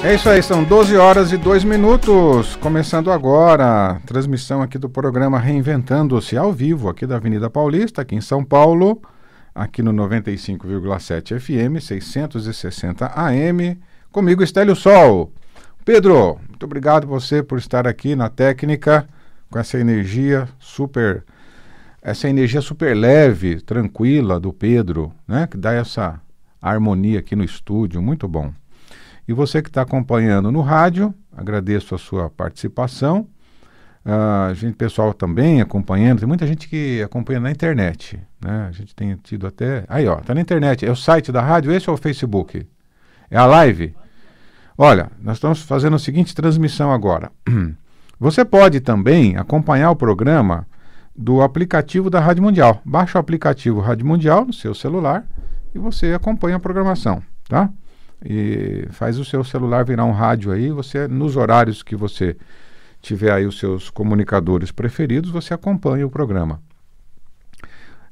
É isso aí, são 12 horas e 2 minutos. Começando agora, transmissão aqui do programa Reinventando-se ao vivo, aqui da Avenida Paulista, aqui em São Paulo, aqui no 95,7 FM, 660 AM. Comigo, Estélio Sol. Pedro, muito obrigado você por estar aqui na técnica, com essa energia super. Essa energia super leve, tranquila do Pedro, né? Que dá essa harmonia aqui no estúdio, muito bom. E você que está acompanhando no rádio, agradeço a sua participação. Uh, a gente, pessoal também acompanhando, tem muita gente que acompanha na internet, né? A gente tem tido até... Aí, ó, tá na internet, é o site da rádio, esse é o Facebook? É a live? Olha, nós estamos fazendo a seguinte transmissão agora. Você pode também acompanhar o programa do aplicativo da Rádio Mundial. Baixa o aplicativo Rádio Mundial no seu celular e você acompanha a programação, tá? e faz o seu celular virar um rádio aí, você nos horários que você tiver aí os seus comunicadores preferidos, você acompanha o programa.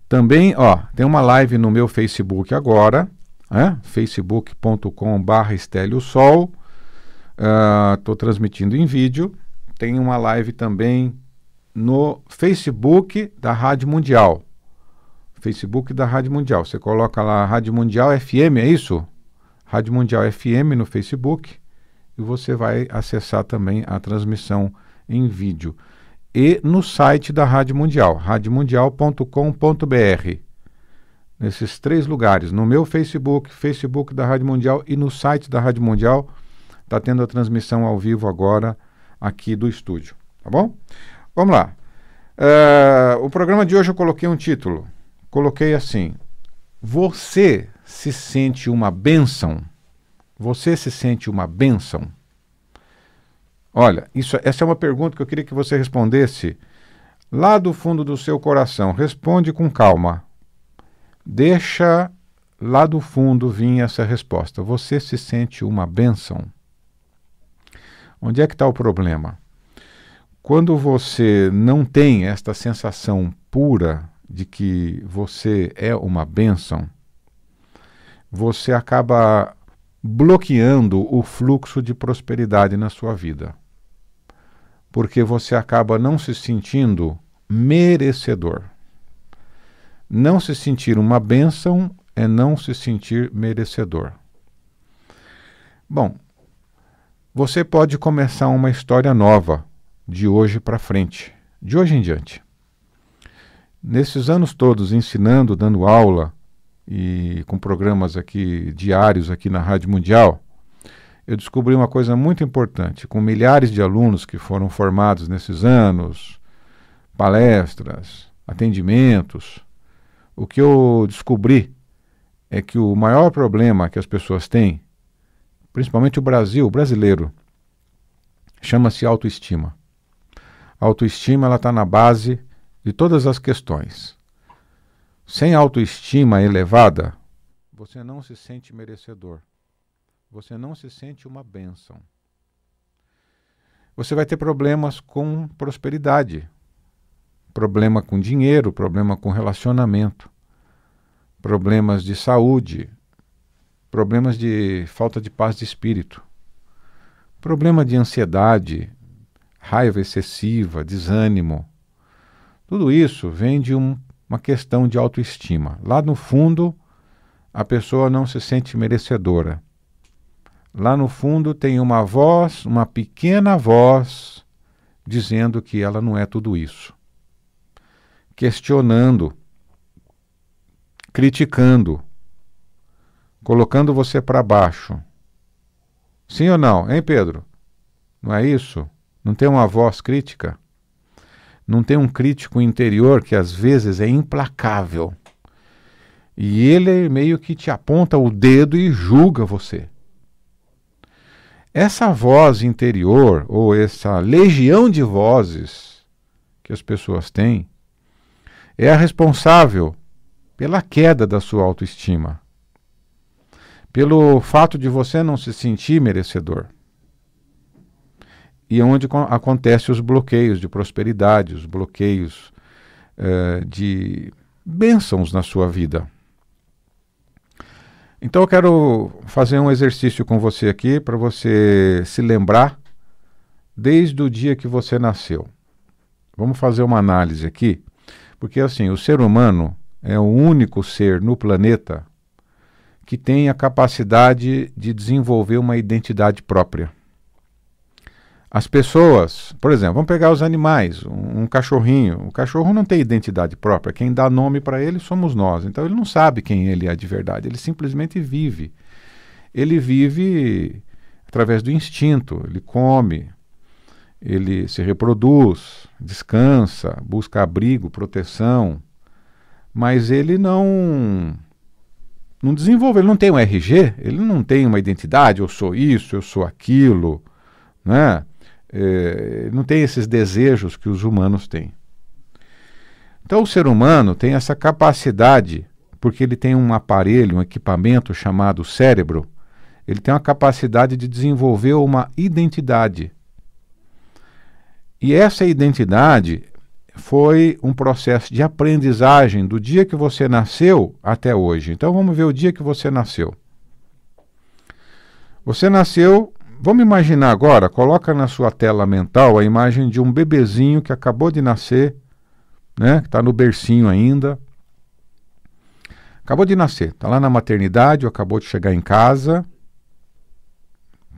Também, ó, tem uma live no meu Facebook agora, facebookcom né? facebook.com.br estelhosol. Estou uh, ah, transmitindo em vídeo. Tem uma live também no Facebook da Rádio Mundial. Facebook da Rádio Mundial. Você coloca lá Rádio Mundial FM, é isso? Rádio Mundial FM no Facebook e você vai acessar também a transmissão em vídeo. E no site da Rádio Mundial, radiomundial.com.br. Nesses três lugares, no meu Facebook, Facebook da Rádio Mundial e no site da Rádio Mundial, está tendo a transmissão ao vivo agora aqui do estúdio, tá bom? Vamos lá. Eh, o programa de hoje eu coloquei um título. Coloquei assim: Você se sente uma bênção? Você se sente uma bênção? Olha, isso, essa é uma pergunta que eu queria que você respondesse lá do fundo do seu coração. Responde com calma. Deixa lá do fundo vir essa resposta. Você se sente uma bênção? Onde é que está o problema? Quando você não tem esta sensação pura de que você é uma bênção, você acaba bloqueando o fluxo de prosperidade na sua vida. Porque você acaba não se sentindo merecedor. Não se sentir uma bênção é não se sentir merecedor. Bom, você pode começar uma história nova de hoje para frente, de hoje em diante. Nesses anos todos ensinando, dando aula, e com programas aqui diários aqui na Rádio Mundial, eu descobri uma coisa muito importante. Com milhares de alunos que foram formados nesses anos, palestras, atendimentos, o que eu descobri é que o maior problema que as pessoas têm, principalmente o Brasil, o brasileiro, chama-se autoestima. A autoestima está na base de todas as questões sem autoestima elevada, você não se sente merecedor. Você não se sente uma bênção. Você vai ter problemas com prosperidade, problema com dinheiro, problema com relacionamento, problemas de saúde, problemas de falta de paz de espírito, problema de ansiedade, raiva excessiva, desânimo. Tudo isso vem de um uma questão de autoestima. Lá no fundo, a pessoa não se sente merecedora. Lá no fundo tem uma voz, uma pequena voz, dizendo que ela não é tudo isso. Questionando, criticando, colocando você para baixo. Sim ou não, hein, Pedro? Não é isso? Não tem uma voz crítica? não tem um crítico interior que às vezes é implacável. E ele é meio que te aponta o dedo e julga você. Essa voz interior, ou essa legião de vozes que as pessoas têm, é a responsável pela queda da sua autoestima, pelo fato de você não se sentir merecedor e é onde acontecem os bloqueios de prosperidade, os bloqueios eh, de bênçãos na sua vida. Então eu quero fazer um exercício com você aqui para você se lembrar desde o dia que você nasceu. Vamos fazer uma análise aqui, porque assim, o ser humano é o único ser no planeta que tem a capacidade de desenvolver uma identidade própria. As pessoas, por exemplo, vamos pegar os animais, um, um cachorrinho. O cachorro não tem identidade própria. Quem dá nome para ele somos nós. Então ele não sabe quem ele é de verdade. Ele simplesmente vive. Ele vive através do instinto. Ele come, ele se reproduz, descansa, busca abrigo, proteção. Mas ele não não desenvolve, ele não tem um RG, ele não tem uma identidade, eu sou isso, eu sou aquilo, né? Eh, não tem esses desejos que os humanos têm. Então, o ser humano tem essa capacidade, porque ele tem um aparelho, um equipamento chamado cérebro, ele tem a capacidade de desenvolver uma identidade. E essa identidade foi um processo de aprendizagem do dia que você nasceu até hoje. Então vamos ver o dia que você nasceu. Você nasceu Vamos imaginar agora, coloca na sua tela mental a imagem de um bebezinho que acabou de nascer, né? Que está no bercinho ainda. Acabou de nascer, está lá na maternidade ou acabou de chegar em casa.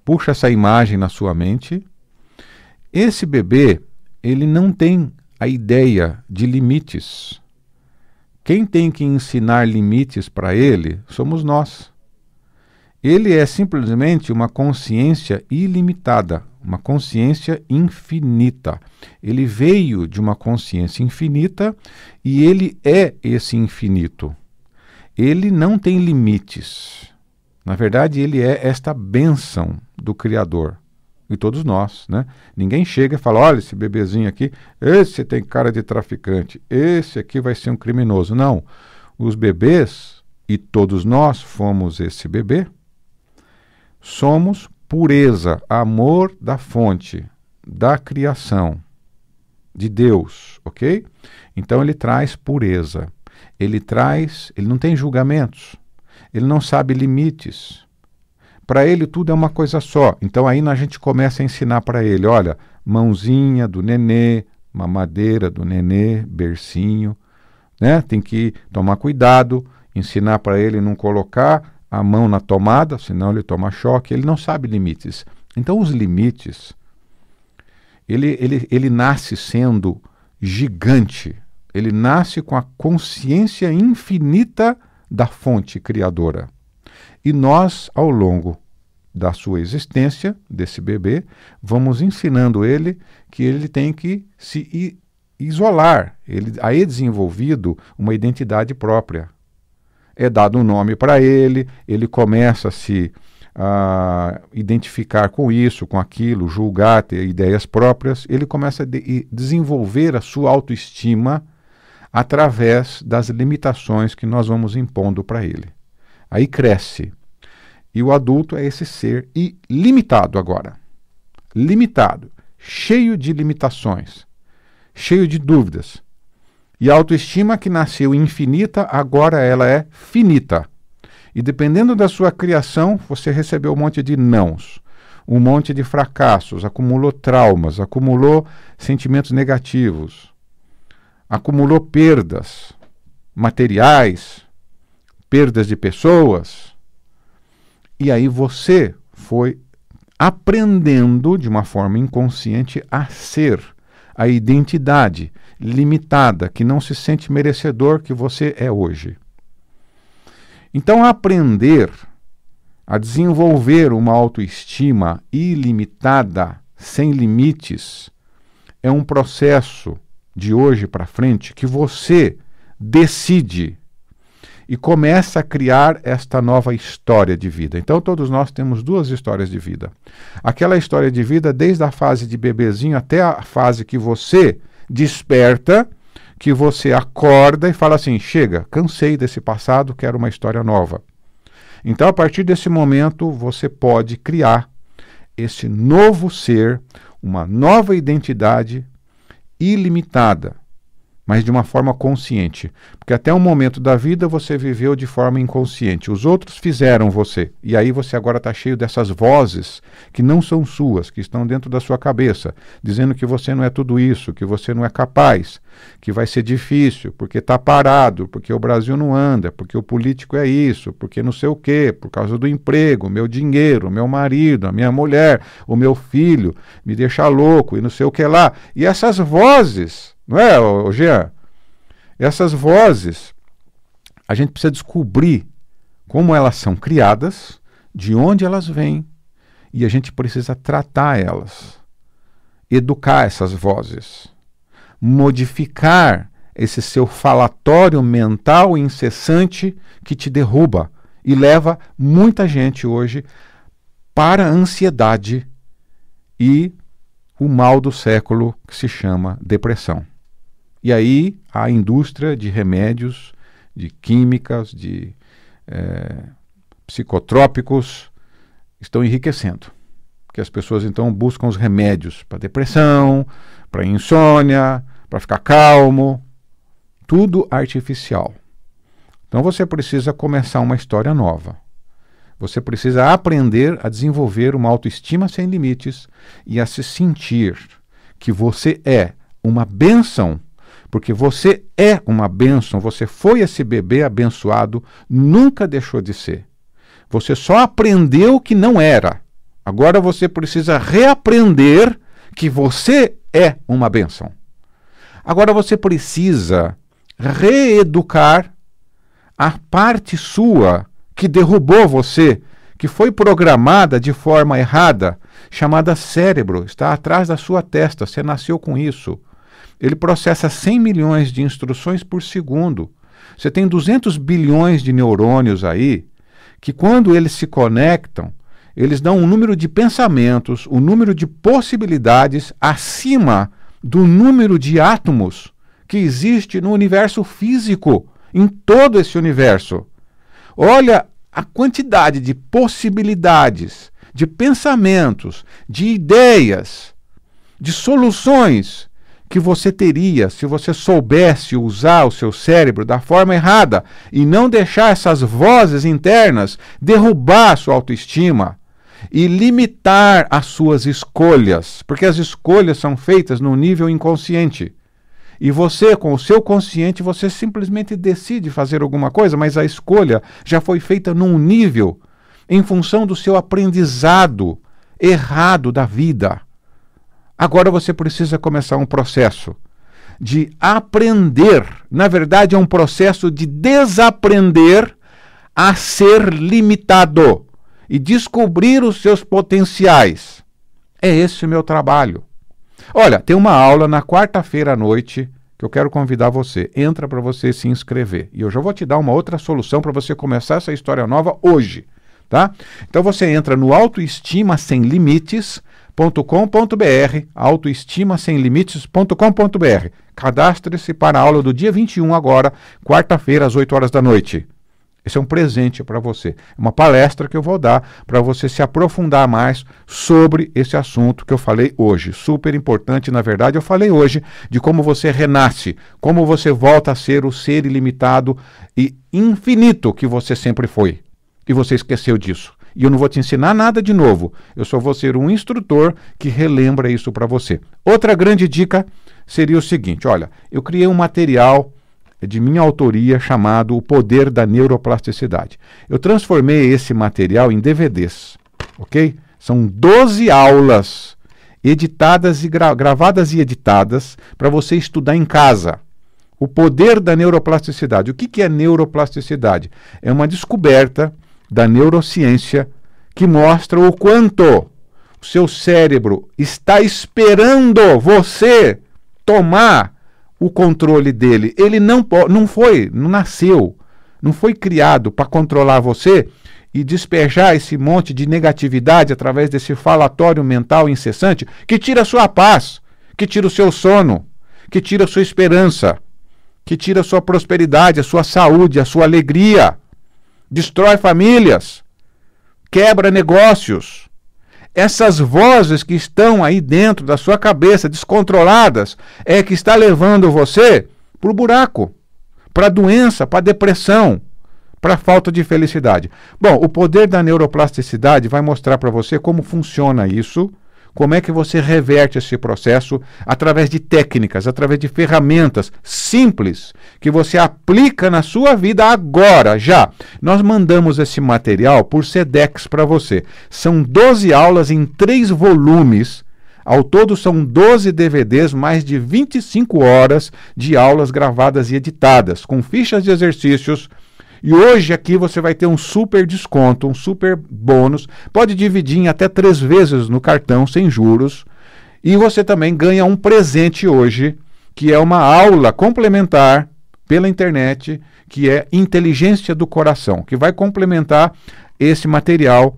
Puxa essa imagem na sua mente. Esse bebê, ele não tem a ideia de limites. Quem tem que ensinar limites para ele somos nós. Ele é simplesmente uma consciência ilimitada, uma consciência infinita. Ele veio de uma consciência infinita e ele é esse infinito. Ele não tem limites. Na verdade, ele é esta bênção do Criador. E todos nós, né? Ninguém chega e fala: olha, esse bebezinho aqui, esse tem cara de traficante, esse aqui vai ser um criminoso. Não. Os bebês, e todos nós fomos esse bebê, Somos pureza, amor da fonte, da criação, de Deus, ok? Então ele traz pureza. Ele traz, ele não tem julgamentos, ele não sabe limites. Para ele tudo é uma coisa só. Então aí a gente começa a ensinar para ele, olha, mãozinha do nenê, mamadeira do nenê, bercinho, né? Tem que tomar cuidado, ensinar para ele não colocar a mão na tomada, senão ele toma choque, ele não sabe limites. Então, os limites, ele, ele, ele nasce sendo gigante, ele nasce com a consciência infinita da fonte criadora. E nós, ao longo da sua existência, desse bebê, vamos ensinando ele que ele tem que se isolar. Ele aí é desenvolvido uma identidade própria é dado um nome para ele, ele começa a se a identificar com isso, com aquilo, julgar, ter ideias próprias, ele começa a de desenvolver a sua autoestima através das limitações que nós vamos impondo para ele. Aí cresce. E o adulto é esse ser ilimitado agora. Limitado, cheio de limitações, cheio de dúvidas, e a autoestima que nasceu infinita, agora ela é finita. E dependendo da sua criação, você recebeu um monte de nãos, um monte de fracassos, acumulou traumas, acumulou sentimentos negativos, acumulou perdas materiais, perdas de pessoas. E aí você foi aprendendo de uma forma inconsciente a ser a identidade limitada, que não se sente merecedor que você é hoje. Então, aprender a desenvolver uma autoestima ilimitada, sem limites, é um processo de hoje para frente que você decide e começa a criar esta nova história de vida. Então, todos nós temos duas histórias de vida. Aquela história de vida, desde a fase de bebezinho até a fase que você desperta, que você acorda e fala assim: chega, cansei desse passado, quero uma história nova. Então, a partir desse momento, você pode criar esse novo ser, uma nova identidade ilimitada mas de uma forma consciente. Porque até um momento da vida você viveu de forma inconsciente. Os outros fizeram você. E aí você agora está cheio dessas vozes que não são suas, que estão dentro da sua cabeça, dizendo que você não é tudo isso, que você não é capaz, que vai ser difícil, porque está parado, porque o Brasil não anda, porque o político é isso, porque não sei o quê, por causa do emprego, meu dinheiro, meu marido, a minha mulher, o meu filho, me deixar louco e não sei o que lá. E essas vozes não é, Jean? Essas vozes, a gente precisa descobrir como elas são criadas, de onde elas vêm, e a gente precisa tratar elas, educar essas vozes, modificar esse seu falatório mental incessante que te derruba e leva muita gente hoje para a ansiedade e o mal do século que se chama depressão. E aí a indústria de remédios, de químicas, de é, psicotrópicos estão enriquecendo. Que as pessoas então buscam os remédios para depressão, para insônia, para ficar calmo. Tudo artificial. Então você precisa começar uma história nova. Você precisa aprender a desenvolver uma autoestima sem limites e a se sentir que você é uma benção porque você é uma bênção, você foi esse bebê abençoado, nunca deixou de ser. Você só aprendeu que não era. Agora você precisa reaprender que você é uma bênção. Agora você precisa reeducar a parte sua que derrubou você, que foi programada de forma errada, chamada cérebro, está atrás da sua testa, você nasceu com isso. Ele processa 100 milhões de instruções por segundo. Você tem 200 bilhões de neurônios aí, que quando eles se conectam, eles dão um número de pensamentos, um número de possibilidades acima do número de átomos que existe no universo físico, em todo esse universo. Olha a quantidade de possibilidades, de pensamentos, de ideias, de soluções que você teria se você soubesse usar o seu cérebro da forma errada e não deixar essas vozes internas derrubar a sua autoestima e limitar as suas escolhas, porque as escolhas são feitas no nível inconsciente. E você, com o seu consciente, você simplesmente decide fazer alguma coisa, mas a escolha já foi feita num nível em função do seu aprendizado errado da vida. Agora você precisa começar um processo de aprender. Na verdade, é um processo de desaprender a ser limitado e descobrir os seus potenciais. É esse o meu trabalho. Olha, tem uma aula na quarta-feira à noite que eu quero convidar você. Entra para você se inscrever. E eu já vou te dar uma outra solução para você começar essa história nova hoje, tá? Então você entra no autoestima sem limites sem autoestimasemlimites.com.br. Cadastre-se para a aula do dia 21 agora, quarta-feira, às 8 horas da noite. Esse é um presente para você, uma palestra que eu vou dar para você se aprofundar mais sobre esse assunto que eu falei hoje. Super importante, na verdade, eu falei hoje de como você renasce, como você volta a ser o ser ilimitado e infinito que você sempre foi. E você esqueceu disso e eu não vou te ensinar nada de novo. Eu só vou ser um instrutor que relembra isso para você. Outra grande dica seria o seguinte: olha, eu criei um material de minha autoria chamado O Poder da Neuroplasticidade. Eu transformei esse material em DVDs, ok? São 12 aulas editadas e gra gravadas e editadas para você estudar em casa. O poder da neuroplasticidade. O que, que é neuroplasticidade? É uma descoberta da neurociência que mostra o quanto o seu cérebro está esperando você tomar o controle dele. Ele não, não foi, não nasceu, não foi criado para controlar você e despejar esse monte de negatividade através desse falatório mental incessante que tira a sua paz, que tira o seu sono, que tira a sua esperança, que tira a sua prosperidade, a sua saúde, a sua alegria destrói famílias, quebra negócios. Essas vozes que estão aí dentro da sua cabeça, descontroladas, é que está levando você para o buraco, para a doença, para a depressão, para a falta de felicidade. Bom, o poder da neuroplasticidade vai mostrar para você como funciona isso como é que você reverte esse processo através de técnicas, através de ferramentas simples que você aplica na sua vida agora, já? Nós mandamos esse material por SEDEX para você. São 12 aulas em três volumes. Ao todo são 12 DVDs, mais de 25 horas de aulas gravadas e editadas, com fichas de exercícios e hoje aqui você vai ter um super desconto, um super bônus. Pode dividir em até três vezes no cartão sem juros. E você também ganha um presente hoje, que é uma aula complementar pela internet, que é Inteligência do Coração, que vai complementar esse material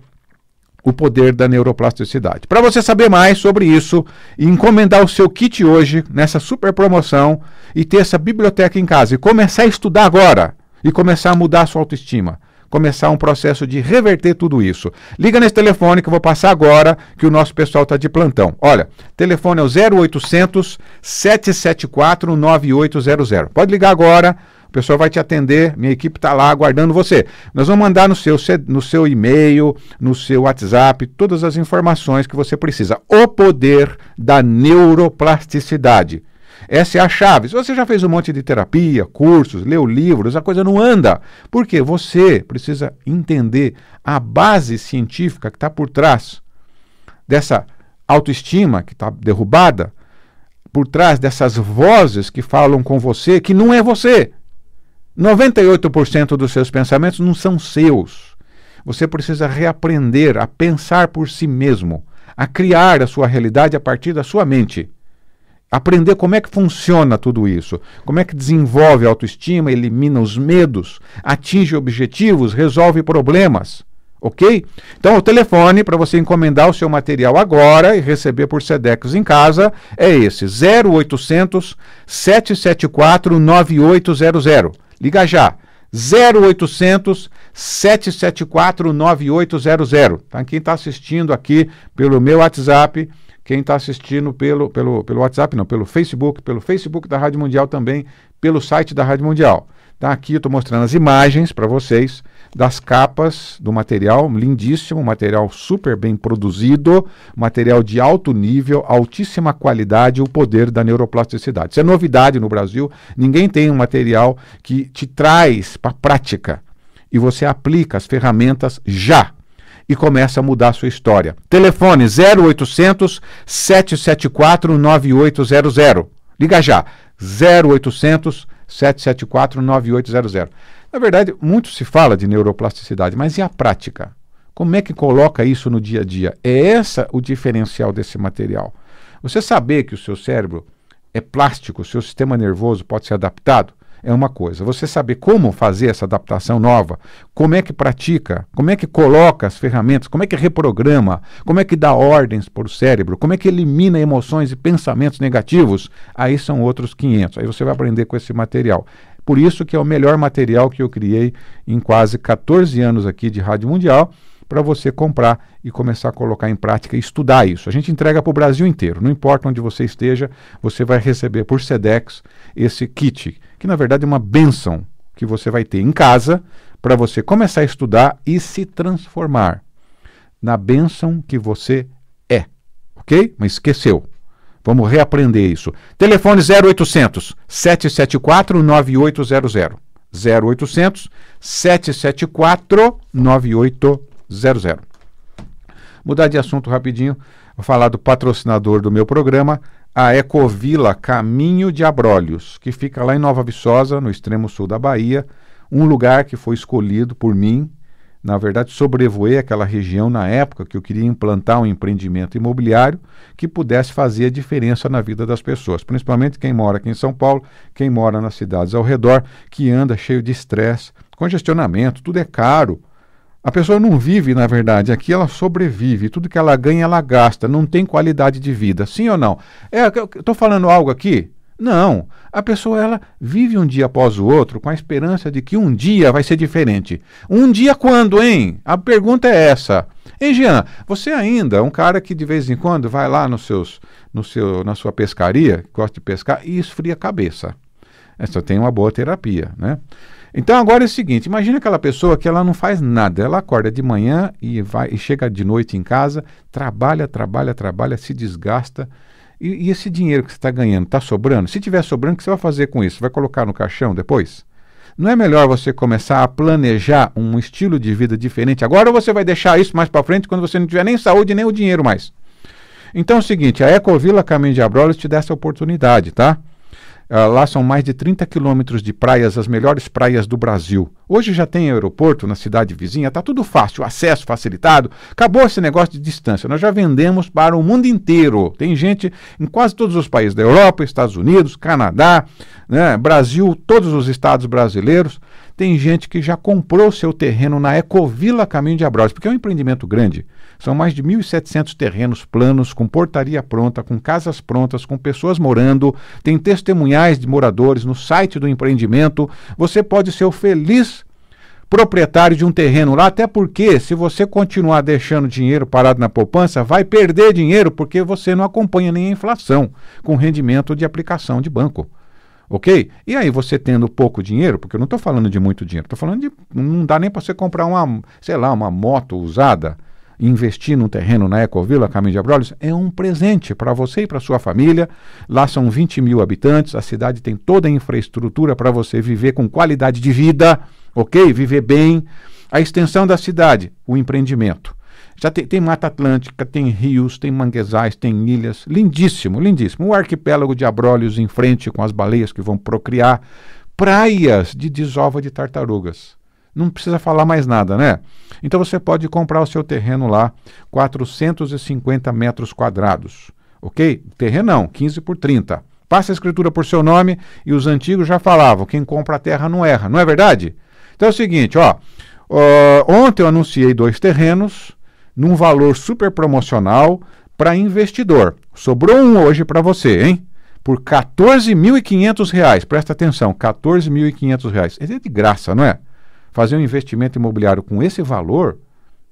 o poder da neuroplasticidade. Para você saber mais sobre isso e encomendar o seu kit hoje nessa super promoção e ter essa biblioteca em casa e começar a estudar agora, e começar a mudar a sua autoestima. Começar um processo de reverter tudo isso. Liga nesse telefone que eu vou passar agora, que o nosso pessoal está de plantão. Olha, telefone é o 0800 774 9800. Pode ligar agora. O pessoal vai te atender, minha equipe está lá aguardando você. Nós vamos mandar no seu, no seu e-mail, no seu WhatsApp, todas as informações que você precisa. O poder da neuroplasticidade. Essa é a chave. Se você já fez um monte de terapia, cursos, leu livros, a coisa não anda. Por quê? Você precisa entender a base científica que está por trás dessa autoestima que está derrubada, por trás dessas vozes que falam com você que não é você. 98% dos seus pensamentos não são seus. Você precisa reaprender a pensar por si mesmo, a criar a sua realidade a partir da sua mente aprender como é que funciona tudo isso, como é que desenvolve a autoestima, elimina os medos, atinge objetivos, resolve problemas. Ok? Então, o telefone para você encomendar o seu material agora e receber por Sedex em casa é esse: 0800 774 9800. Liga já. 0800 774 9800. Tá? Quem está assistindo aqui pelo meu WhatsApp, quem está assistindo pelo, pelo, pelo WhatsApp, não, pelo Facebook, pelo Facebook da Rádio Mundial também, pelo site da Rádio Mundial. Tá? Aqui eu estou mostrando as imagens para vocês das capas do material, lindíssimo, material super bem produzido, material de alto nível, altíssima qualidade, o poder da neuroplasticidade. Isso é novidade no Brasil, ninguém tem um material que te traz para a prática e você aplica as ferramentas já e começa a mudar a sua história. Telefone 0800 774 9800. Liga já, 0800 774 9800. Na é verdade, muito se fala de neuroplasticidade, mas e a prática? Como é que coloca isso no dia a dia? É essa o diferencial desse material. Você saber que o seu cérebro é plástico, o seu sistema nervoso pode ser adaptado, é uma coisa. Você saber como fazer essa adaptação nova, como é que pratica, como é que coloca as ferramentas, como é que reprograma, como é que dá ordens para o cérebro, como é que elimina emoções e pensamentos negativos, aí são outros 500. Aí você vai aprender com esse material. Por isso que é o melhor material que eu criei em quase 14 anos aqui de Rádio Mundial para você comprar e começar a colocar em prática e estudar isso. A gente entrega para o Brasil inteiro, não importa onde você esteja, você vai receber por SEDEX esse kit, que na verdade é uma benção que você vai ter em casa para você começar a estudar e se transformar na benção que você é. Ok? Mas esqueceu. Vamos reaprender isso. Telefone 0800 774 9800. 0800 774 9800. Mudar de assunto rapidinho, vou falar do patrocinador do meu programa, a Ecovila Caminho de Abrolhos, que fica lá em Nova Viçosa, no extremo sul da Bahia, um lugar que foi escolhido por mim na verdade, sobrevoei aquela região na época que eu queria implantar um empreendimento imobiliário que pudesse fazer a diferença na vida das pessoas, principalmente quem mora aqui em São Paulo, quem mora nas cidades ao redor, que anda cheio de estresse, congestionamento, tudo é caro. A pessoa não vive, na verdade, aqui ela sobrevive, tudo que ela ganha ela gasta, não tem qualidade de vida, sim ou não? É, estou falando algo aqui não. A pessoa ela vive um dia após o outro com a esperança de que um dia vai ser diferente. Um dia quando, hein? A pergunta é essa. Hein, Jean, você ainda é um cara que de vez em quando vai lá nos seus, no seu, na sua pescaria, gosta de pescar e esfria a cabeça. Essa tem uma boa terapia, né? Então agora é o seguinte, imagina aquela pessoa que ela não faz nada, ela acorda de manhã e vai e chega de noite em casa, trabalha, trabalha, trabalha, se desgasta e, e esse dinheiro que você está ganhando, está sobrando? Se tiver sobrando, o que você vai fazer com isso? Vai colocar no caixão depois? Não é melhor você começar a planejar um estilo de vida diferente agora ou você vai deixar isso mais para frente quando você não tiver nem saúde nem o dinheiro mais? Então é o seguinte, a Ecovila Caminho de Abrolhos te dá essa oportunidade, tá? Ah, lá são mais de 30 quilômetros de praias, as melhores praias do Brasil. Hoje já tem aeroporto na cidade vizinha, está tudo fácil, acesso facilitado. Acabou esse negócio de distância. Nós já vendemos para o mundo inteiro. Tem gente em quase todos os países da Europa, Estados Unidos, Canadá, né, Brasil, todos os estados brasileiros. Tem gente que já comprou seu terreno na Ecovila Caminho de Abrolhos, porque é um empreendimento grande. São mais de 1.700 terrenos planos, com portaria pronta, com casas prontas, com pessoas morando. Tem testemunhais de moradores no site do empreendimento. Você pode ser o feliz proprietário de um terreno lá, até porque se você continuar deixando dinheiro parado na poupança, vai perder dinheiro porque você não acompanha nem a inflação com rendimento de aplicação de banco. Ok? E aí você tendo pouco dinheiro, porque eu não estou falando de muito dinheiro, estou falando de. não dá nem para você comprar uma, sei lá, uma moto usada investir num terreno na Ecovila Caminho de Abrolhos é um presente para você e para sua família. Lá são 20 mil habitantes, a cidade tem toda a infraestrutura para você viver com qualidade de vida, ok? Viver bem. A extensão da cidade, o empreendimento. Já tem, tem, Mata Atlântica, tem rios, tem manguezais, tem ilhas. Lindíssimo, lindíssimo. O arquipélago de Abrolhos em frente com as baleias que vão procriar. Praias de desova de tartarugas não precisa falar mais nada, né? Então você pode comprar o seu terreno lá, 450 metros quadrados, ok? Terrenão, 15 por 30. Passa a escritura por seu nome e os antigos já falavam, quem compra a terra não erra, não é verdade? Então é o seguinte, ó, uh, ontem eu anunciei dois terrenos num valor super promocional para investidor. Sobrou um hoje para você, hein? Por R$ 14.500, presta atenção, R$ 14.500. É de graça, não é? fazer um investimento imobiliário com esse valor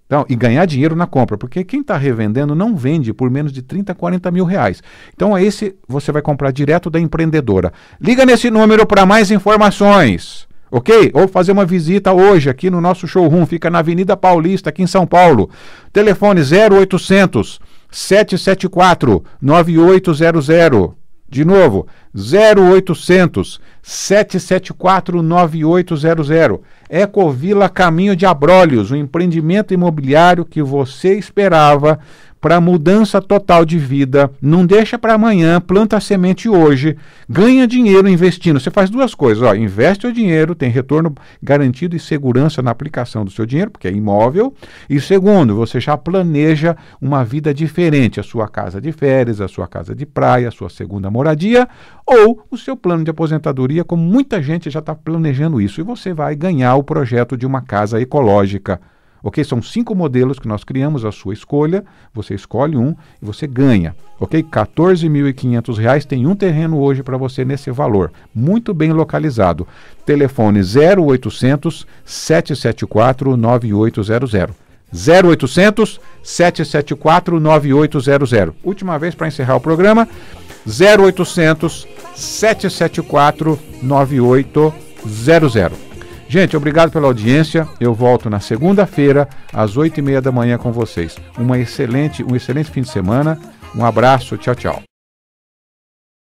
então, e ganhar dinheiro na compra, porque quem está revendendo não vende por menos de 30, 40 mil reais. Então, é esse você vai comprar direto da empreendedora. Liga nesse número para mais informações ok? Ou fazer uma visita hoje aqui no nosso showroom, fica na Avenida Paulista, aqui em São Paulo. Telefone 0800 774 9800. De novo, 0800 774 9800. Ecovila Caminho de Abrolhos, o um empreendimento imobiliário que você esperava para mudança total de vida. Não deixa para amanhã, planta a semente hoje, ganha dinheiro investindo. Você faz duas coisas, ó, investe o dinheiro, tem retorno garantido e segurança na aplicação do seu dinheiro, porque é imóvel. E segundo, você já planeja uma vida diferente, a sua casa de férias, a sua casa de praia, a sua segunda moradia ou o seu plano de aposentadoria, como muita gente já está planejando isso. E você vai ganhar o projeto de uma casa ecológica. Ok? São cinco modelos que nós criamos a sua escolha. Você escolhe um e você ganha. Ok? R$ 14.500 tem um terreno hoje para você nesse valor. Muito bem localizado. Telefone 0800 774 9800. 0800 774 9800. Última vez para encerrar o programa. 0800 774 9800. Gente, obrigado pela audiência. Eu volto na segunda-feira, às oito e meia da manhã com vocês. Uma excelente, um excelente fim de semana. Um abraço, tchau, tchau.